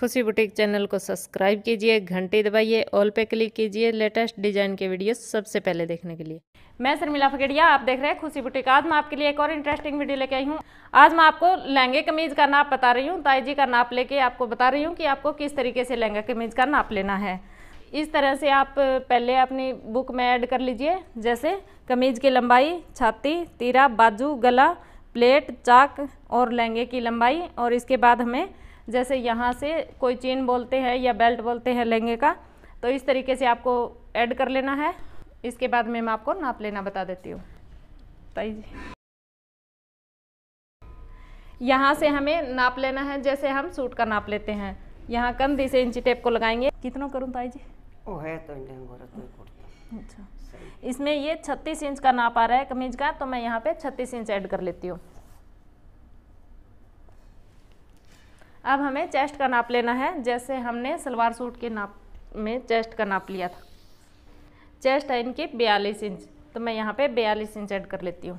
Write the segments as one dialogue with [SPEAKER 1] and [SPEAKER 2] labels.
[SPEAKER 1] खुशी boutique channel को subscribe कीजिए घंटी दबाइए ऑल पे क्लिक कीजिए लेटेस्ट डिजाइन के वीडियो सबसे पहले देखने के लिए मैं शर्मिला फकेडिया आप देख रहे हैं खुशी बुटीक आज मैं आपके लिए एक और इंटरेस्टिंग वीडियो लेके आई हूँ आज मैं आपको लहंगे कमीज का नाप बता रही हूँ ताइजी का नाप लेके आपको बता रही हूँ कि आपको किस तरीके से लहंगा कमीज का नाप लेना है इस तरह से आप पहले अपनी बुक में ऐड कर लीजिए जैसे कमीज की लंबाई छाती तीरा बाजू गला प्लेट चाक और लहंगे की लंबाई और इसके बाद हमें जैसे यहाँ से कोई चेन बोलते हैं या बेल्ट बोलते हैं लहंगे का तो इस तरीके से आपको ऐड कर लेना है इसके बाद मैं आपको नाप लेना बता देती हूँ ताई जी यहाँ से हमें नाप लेना है जैसे हम सूट का नाप लेते हैं यहाँ दी से इंची टेप को लगाएंगे कितना करूँ ताई जी ओ है तो, तो अच्छा इसमें ये 36 इंच का नाप आ रहा है कमीज का तो मैं यहाँ पे 36 इंच ऐड कर लेती हूँ अब हमें चेस्ट का नाप लेना है जैसे हमने सलवार सूट के नाप में चेस्ट का नाप लिया था चेस्ट है इनकी बयालीस इंच तो मैं यहाँ पे बयालीस इंच ऐड कर लेती हूँ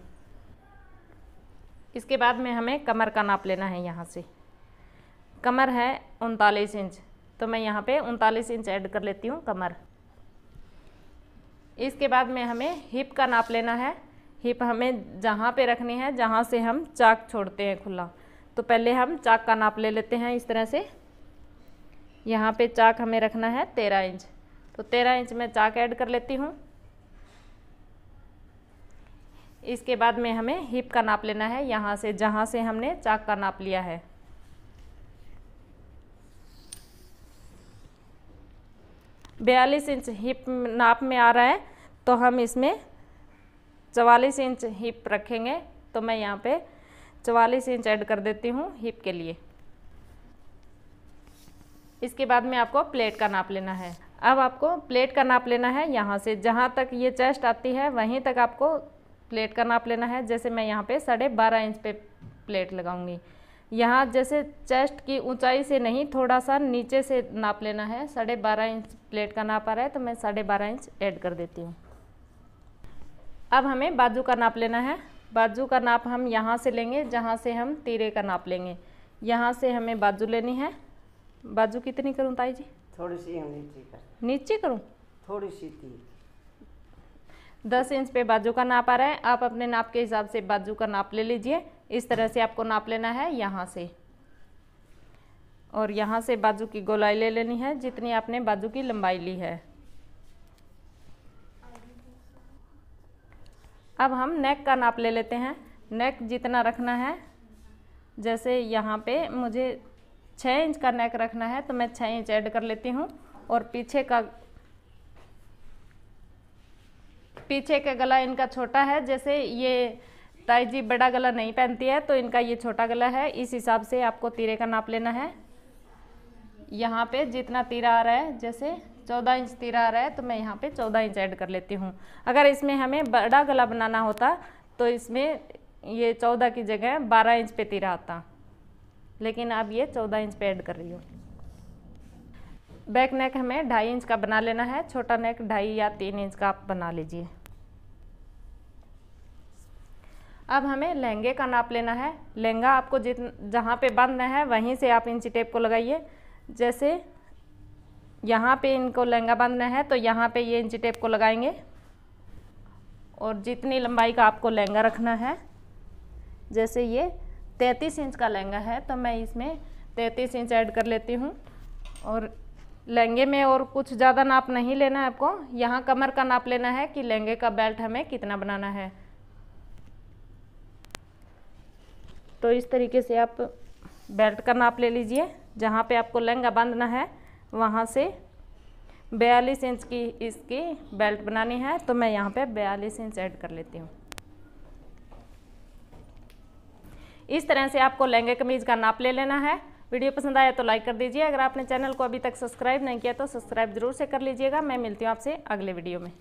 [SPEAKER 1] इसके बाद में हमें कमर का नाप लेना है यहाँ से कमर है उनतालीस इंच तो मैं यहाँ पे उनतालीस इंच ऐड कर लेती हूँ कमर इसके बाद में हमें हिप का नाप लेना है हिप हमें जहाँ पे रखनी है जहाँ से हम चाक छोड़ते हैं खुला तो पहले हम चाक का नाप ले लेते हैं इस तरह से यहाँ पे चाक हमें रखना है तेरह इंच तो तेरह इंच में चाक ऐड कर लेती हूँ इसके बाद में हमें हिप का नाप लेना है यहाँ से जहाँ से हमने चाक का नाप लिया है बयालीस इंच हिप नाप में आ रहा है तो हम इसमें चवालीस इंच हिप रखेंगे तो मैं यहाँ पे चवालीस इंच ऐड कर देती हूँ हिप के लिए इसके बाद में आपको प्लेट का नाप लेना है अब आपको प्लेट का नाप लेना है यहाँ से जहाँ तक ये चेस्ट आती है वहीं तक आपको प्लेट का नाप लेना है जैसे मैं यहाँ पे साढ़े बारह इंच पे प्लेट लगाऊंगी यहाँ जैसे चेस्ट की ऊंचाई से नहीं थोड़ा सा नीचे से नाप लेना है साढ़े बारह इंच प्लेट का नाप आ रहा है तो मैं साढ़े बारह इंच ऐड कर देती हूँ अब हमें बाजू का नाप लेना है बाजू का नाप हम यहाँ से लेंगे जहाँ से हम तीरे का नाप लेंगे यहाँ से हमें बाजू लेनी है बाजू कितनी करूँ ताई जी थोड़ी सी नीचे कर नीचे करूँ थोड़ी सी तीन दस इंच पे बाजू का नाप आ रहा है आप अपने नाप के हिसाब से बाजू का नाप ले लीजिए इस तरह से आपको नाप लेना है यहाँ से और यहाँ से बाजू की गोलाई ले लेनी है जितनी आपने बाजू की लंबाई ली है अब हम नेक का नाप ले लेते हैं नेक जितना रखना है जैसे यहाँ पे मुझे छः इंच का नेक रखना है तो मैं छः इंच ऐड कर लेती हूँ और पीछे का पीछे का गला इनका छोटा है जैसे ये ताई जी बड़ा गला नहीं पहनती है तो इनका ये छोटा गला है इस हिसाब से आपको तीरे का नाप लेना है यहाँ पे जितना तीरा आ रहा है जैसे चौदह इंच तिरा आ रहा है तो मैं यहाँ पे चौदह इंच ऐड कर लेती हूँ अगर इसमें हमें बड़ा गला बनाना होता तो इसमें ये चौदह की जगह बारह इंच पे तिरा आता लेकिन अब ये चौदह इंच पे ऐड कर रही हूँ बैक नेक हमें ढाई इंच का बना लेना है छोटा नेक ढाई या तीन इंच का आप बना लीजिए अब हमें लहंगे का नाप लेना है लहंगा आपको जित जहाँ पे बंधना है वहीं से आप इंची टेप को लगाइए जैसे यहाँ पे इनको लहंगा बांधना है तो यहाँ पे ये इंची टेप को लगाएंगे और जितनी लंबाई का आपको लहंगा रखना है जैसे ये तैंतीस इंच का लहंगा है तो मैं इसमें तैंतीस इंच ऐड कर लेती हूँ और लहंगे में और कुछ ज़्यादा नाप नहीं लेना है आपको यहाँ कमर का नाप लेना है कि लहंगे का बेल्ट हमें कितना बनाना है तो इस तरीके से आप बेल्ट का नाप ले लीजिए जहाँ पे आपको लहंगा बांधना है वहाँ से बयालीस इंच की इसकी बेल्ट बनानी है तो मैं यहाँ पे बयालीस इंच ऐड कर लेती हूँ इस तरह से आपको लहंगे कमीज़ का नाप ले लेना है वीडियो पसंद आया तो लाइक कर दीजिए अगर आपने चैनल को अभी तक सब्सक्राइब नहीं किया तो सब्सक्राइब जरूर से कर लीजिएगा मैं मिलती हूँ आपसे अगले वीडियो में